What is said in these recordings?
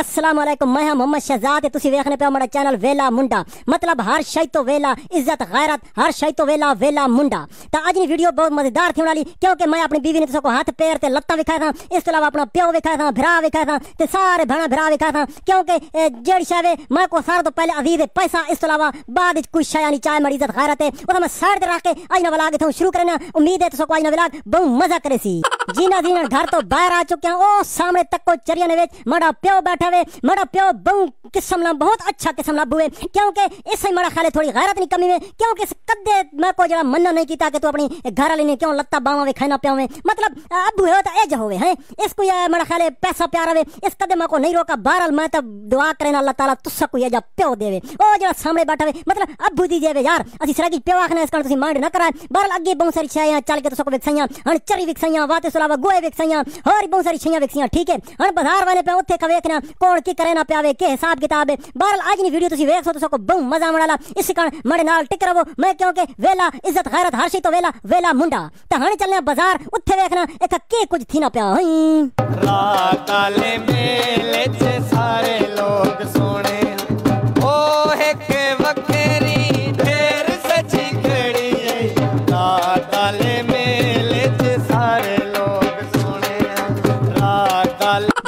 असलम मैं मोहम्मद शहजाद मतलब हर शय तो वेला इज्जत हर शय तो वेला वेला मुंडा तो बहुत मजेदार थी क्योंकि मैं अपनी बीवी ने हाथ पैर से लत्त था इस अलावा अपना प्यो विखाया था भरा विखाया था सारे भाणा भरा विखाया था क्योंकि जेड शायद मैं को तो पहले अजीज पैसा इस अलावा बाद चाहे मेरी इज्जत है शुरू करना उम्मीद है मजा करे जीना जीना घर तो बाहर आ चुके हैं ओ सामने तक को चरिया ने वे मड़ा प्यो बैठा वे मड़ा प्यो बहु किस्म ना बहुत अच्छा किस्म ना बुए क्योंकि इस ही मड़ा खाले थोड़ी गैरत नहीं कमी में क्योंकि इस कद्दे मैं को जरा मन्ना नहीं कीता के तू अपनी घर वाली ने क्यों लत्ता बावा वे खाना प्यावे मतलब अब हुए तो एज होवे हैं इसको ये मड़ा खाले पैसा प्यारा वे इस कदे मैं को नहीं रोका बहरहाल मैं तो दुआ ना अल्लाह ताला तुसा को ये जा प्यो देवे ओ जरा सामने बैठा वे मतलब अब दी देवे यार असि की प्यो आखना इस कारण तुसी माइंड ना करा बहरहाल अगे बहुत सारी छाया चल के तुसा को विकसाइया हन चरी विकसाइया वाते अलावा गोए वेख विकसियां और बहुत सारी वेख विकसियां ठीक है हन बाजार वाले पे उत्थे का वेखना कौन की करे ना प्यावे के हिसाब किताब है बहरहाल आज की वीडियो तुसी वेख सो तो सको बहुत मजा आने वाला इस कारण मड़े नाल टिक रहो मैं क्योंकि वेला इज्जत गैरत हर्षी तो वेला वेला मुंडा तो हन चलने बाजार उत्थे वेखना एक के कुछ थी ना प्या हुई रा काले मेले च सारे लोग सोने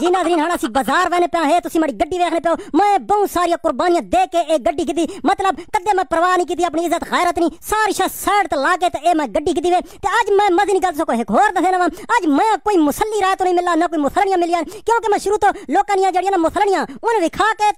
जी नाजरीन हाना सी बाजार बहने पे है तुसी मड़ी गड्डी देखने पे मैं बहुत सारी कुर्बानियां दे के एक गड्डी की मतलब कदे मैं परवाह नहीं की अपनी इज्जत खैरत नहीं सारी शा साइड ते ला के ते मैं गड्डी की वे ते आज मैं मजे निकल सको एक होर दसे ना आज मैं कोई मुसली राय तो नहीं मिला ना कोई मुसलियां मिली क्योंकि मैं शुरू तो लोगों दियां जड़ियां ना मुसलनियां विखा के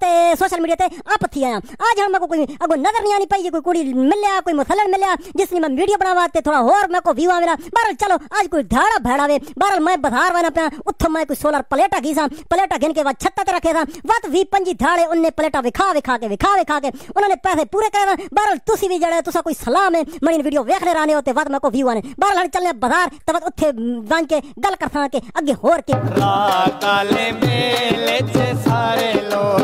सोशल मीडिया से अपथी आया आज हम को कोई अगो नजर नहीं आनी पाई कोई कुड़ी मिले कोई मुसलन मिले जिसने मैं वीडियो बनावा ते थोड़ा होर मैं को व्यू मिला बहरहाल चलो आज कोई धाड़ा भेड़ा वे बहरहाल मैं बाजार वाला पे उत्थों मैं कोई सोलर प्लेटा की सा पलेटा गिन के वह छत्ता ते रखे सा वत वी पंजी धाड़े उनने पलेटा विखा विखा के विखा विखा के उन्होंने पैसे पूरे करे बहरहाल तुसी भी जड़े तुसा कोई सलाह में मनी वीडियो वेखने रहने होते वत मैं को व्यू आने बहरहाल हड़ चलने बाजार तवत उथे वन के गल कर सा के आगे होर के रा काले मेले च सारे लोग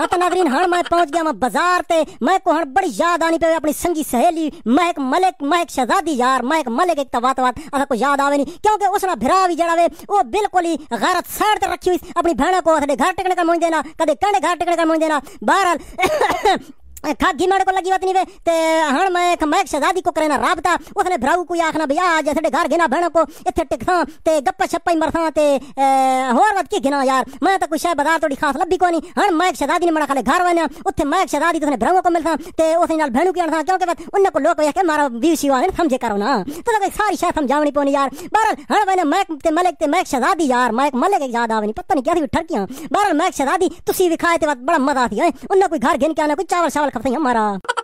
हाँ नागरीन मैं पहुंच गया मैं बाजार ते मैं को हण बड़ी याद आनी पे अपनी संगी सहेली एक मलिक मैं एक शहजादी यार मैं एक मलिक एक तवात वात अगर को याद आवे नहीं क्योंकि उसना भिरा भी जड़ा वे वो बिल्कुल ही गैरत साइड रखी हुई अपनी भैन को घर टिकने का मुंह देना कदे कंडे घर टिकने का मुंह देना बहरहाल खादी माड़े को लगी वतनी वे ते हण मैं एक मैक शहजादी को करेना राबता उसने भ्राऊ को आखना भैया आज अठे घर घेना भेण को इथे टिकसा ते गप्पा छप्पा मरसा ते होर वत की घेना यार मैं तो कुछ बाजार तोड़ी खास लब्बी कोनी हण मैक शहजादी ने मड़ा खाले घर वना उथे मैक शहजादी तुसने भ्राऊ को मिलसा ते उसने नाल भेणू की अणसा क्योंकि उन को लोग के मारा व्यू वाने समझे करो ना तो लगे सारी शायद समझावनी पोनी यार बार हण वने मैक ते मलिक ते मैक शहजादी यार मैक मलिक याद आवनी पता नहीं क्या थी ठरकियां मैक शहजादी तुसी विखाए ते बड़ा मजा आती है उन कोई घर घेन के आना कोई चावल Welcome to Yamara.